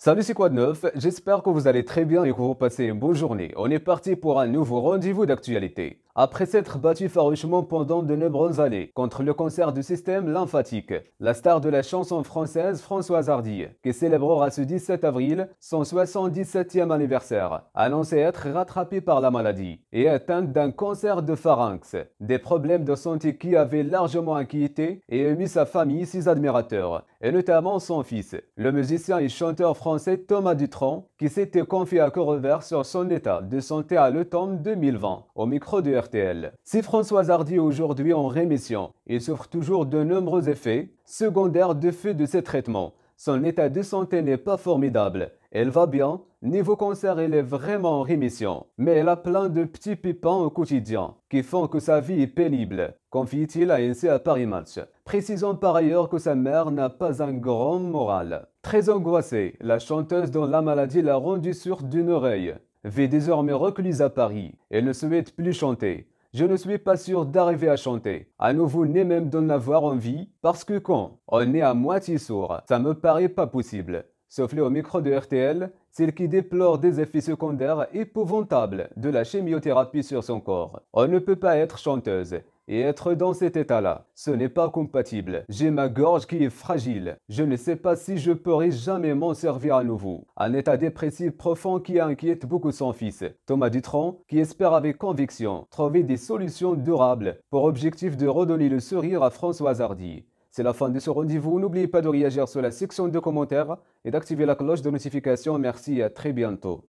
Salut, c'est quoi de neuf J'espère que vous allez très bien et que vous passez une bonne journée. On est parti pour un nouveau rendez-vous d'actualité. Après s'être battu farouchement pendant de nombreuses années contre le cancer du système lymphatique, la star de la chanson française Françoise Hardy, qui célébrera ce 17 avril son 77e anniversaire, annoncé être rattrapée par la maladie et atteinte d'un cancer de pharynx, des problèmes de santé qui avaient largement inquiété et émis sa famille, ses admirateurs et notamment son fils, le musicien et chanteur français Thomas Dutronc, qui s'était confié à cœur sur son état de santé à l'automne 2020, au micro de RTL. Si François Hardy est aujourd'hui en rémission, il souffre toujours de nombreux effets secondaires de fait de ses traitements. Son état de santé n'est pas formidable. Elle va bien, niveau concert, elle est vraiment en rémission. Mais elle a plein de petits pipins au quotidien qui font que sa vie est pénible, confie-t-il à NC à Paris Match. Précisons par ailleurs que sa mère n'a pas un grand moral. Très angoissée, la chanteuse dont la maladie l'a rendue sûre d'une oreille vit désormais recluse à Paris et ne souhaite plus chanter. Je ne suis pas sûr d'arriver à chanter, à nouveau ni même d'en avoir envie, parce que quand on est à moitié sourd, ça me paraît pas possible. Soufflé au micro de RTL, celle qui déplore des effets secondaires épouvantables de la chimiothérapie sur son corps. On ne peut pas être chanteuse et être dans cet état-là. Ce n'est pas compatible. J'ai ma gorge qui est fragile. Je ne sais pas si je pourrai jamais m'en servir à nouveau. Un état dépressif profond qui inquiète beaucoup son fils, Thomas Dutron, qui espère avec conviction trouver des solutions durables pour objectif de redonner le sourire à François Hardy. C'est la fin de ce rendez-vous. N'oubliez pas de réagir sur la section de commentaires et d'activer la cloche de notification. Merci et à très bientôt.